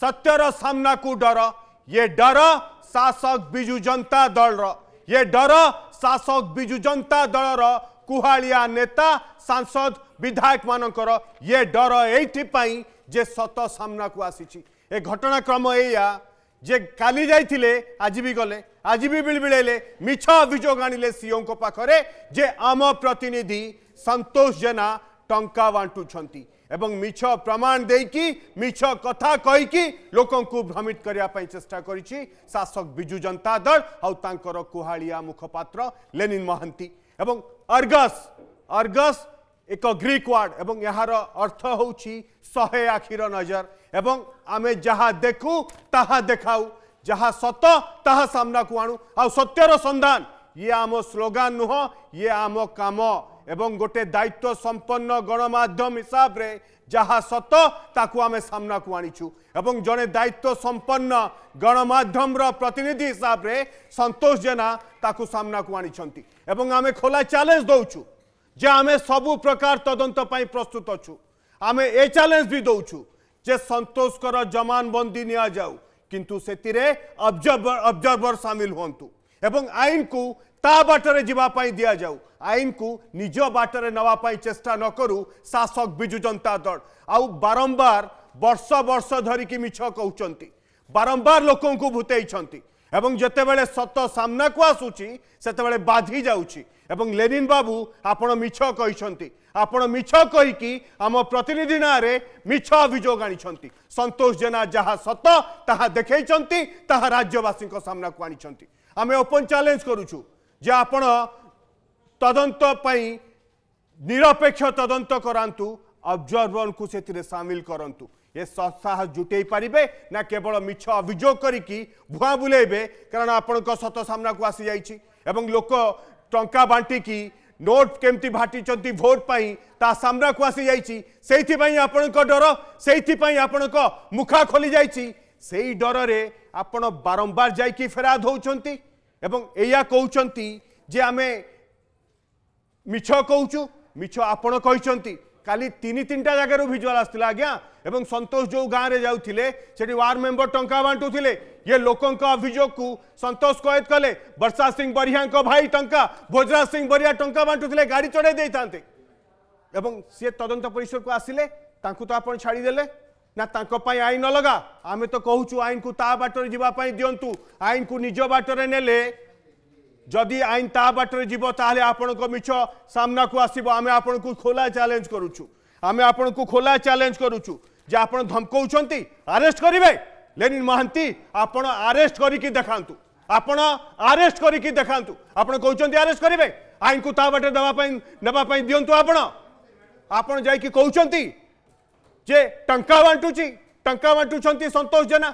सत्यर सामना को डर ये डर शासक विजु जनता दल ये डर शासक विजु जनता दल कुहाड़िया नेता सांसद विधायक मानकर ये डर यही जे सत सामना को आसी ए घटनाक्रम या जे काली जाइथिले आज भी गले आज भी बिलबिड़ेले मिछ अभियोग आणिले सीओ पाखरे जे आम प्रतिनिधि संतोष जेना टा बांटुं मिछ प्रमाण दे कि देख कथा कहीकि लोक भ्रमित करने चेष्टा कर शासक विजु जनता दल आर कुहा मुखपात्र लेनिन महांती अर्गस अर्गस एक ग्रीक वार्ड एवं यार अर्थ हूँ शहे आखिर नजर एवं आम जहा देखू ता देखा जहाँ सत ताहा को आणु आ सत्यर सन्धान ये आम स्लोगान नुह ये आम कम এবং গোটে দায়িত্ব সম্পন্ন গণমাধ্যম হিসাবে যাহা সত তাকু আমি সামনাকু আনিছু এবং জনে দায়িত্ব সম্পন্ন গণমাধ্যমর প্রতিনিধি হিসাবে সন্তোষ জেনা তাকু সামনাকু আনিছন্তি এবং আমি খোলা চ্যালেঞ্জ দৌছু যে আমি সবু প্রকার তদন্ত পাই প্রস্তুত অছু আমি এ চ্যালেঞ্জ বি দৌছু যে সন্তোষকর জমানবন্দি নিয়া যাও কিন্তু সেতিরে অবজর্ভর অবজর্ভর সামিল হন্তু এবং ଆଇନକୁ ତା ବାଟରେ ଯିବା ପାଇଁ ଦିଆଯାଉ ଆଇନକୁ ନିଜ ବାଟରେ ନେବା ପାଇଁ ଚେଷ୍ଟା ନ କରୁ ଶାସକ দল ଜନତା ଦଳ ଆଉ ବାରମ୍ବାର ବର୍ଷ ବର୍ଷ ଧରିକି ମିଛ କହୁଛନ୍ତି ବାରମ୍ବାର ଲୋକଙ୍କୁ ଭୁତେଇଛନ୍ତି এবং যেতবে সত সামনাকু আসুচি সেতবে বাধি যাচ্ছি এবং লেনিন বাবু আপনার মিছ কিন্তু আপনার মিছ কী প্রতিনিধি নাঁরে মিছ অভিযোগ আনিছেন সন্তোষ জেনা যাহা সত তাহা দেখাইছেন তাহা রাজ্যবাসী সামনাকু আনিছেন আমি ওপন চ্ୟାଲେଞ୍ଜ କରୁଛୁ ଯେ ଆପଣ ତଦନ୍ତ ପାଇଁ ନିରପେକ୍ଷ ତଦନ୍ତ କରାନ୍ତୁ ଅବଜର୍ଭରଙ୍କୁ ସେଥିରେ ସାମିଲ କରନ୍ତୁ ଏ ସତ୍ସାହ ଜୁଟେଇ ପାରିବେ ନା କେବଳ ମିଛ ଅଭିଯୋଗ କରିକି ଭୁଆଁ ବୁଲେଇବେ କାରଣ ଆପଣଙ୍କ ସତ ସାମ୍ନାକୁ ଆସିଯାଇଛି ଏବଂ ଲୋକ ଟଙ୍କା ବାଣ୍ଟିକି নোট কেমতি ভাটিছন্তি ভোট পাই তা সামনাকু আসি যাইছি সেইথিপাই আপনার ডর সেইথিপাই আপনার মুখা খোলি যাইছি সেই ডরের আপনার বারম্বার যাইকি ফেরাদ হচ্ছেন এবং এয়া কওচন্তি যে আমি মিছ কওচু মিছ আপন কইচন্তি খালি 3 3 টা জাগার ভিজুয়াল আসত লাগিয়া এবং সন্তোষ জো গাঁরে যাওtile সেই ওয়ার মেম্বার টঙ্কা বানটুtile ইয়ে লোকଙ୍କ অভিজোক কো সন্তোষ কোয়েত কলে বর্ষাশ সিং বরিয়া কা ভাই টঙ্কা বজরাশ সিং বরিয়া টঙ্কা বানটুtile গাড়ি চড়াই দেইতান্তে এবং সে তদন্ত পরিষদ কো আসিলে তাকু তো আপন ছাড়ি দেলে ना तांपाई आईन अलग आम तो कहूँ आईन को ता बाटर जावाई दिंतु आईन को निज बाटर ने जदि आईन ता बाटर जीव ताहले आपण मिछ सामना को आसब आम आपण को खोला चैलेंज करुचु आम आपण को खोला चैलेंज करुचु जे आप धमकाउं आरेस्ट करेंगे लेनिन महांती आपण आरेस्ट करके देखा आपण आरेस्ट कर देखा आपण आरेस्ट करेंगे आईन को ता बाटर देवाई दिंतु आपण आपण जा जे टा बांटुची टा बांटुंट संतोष जेना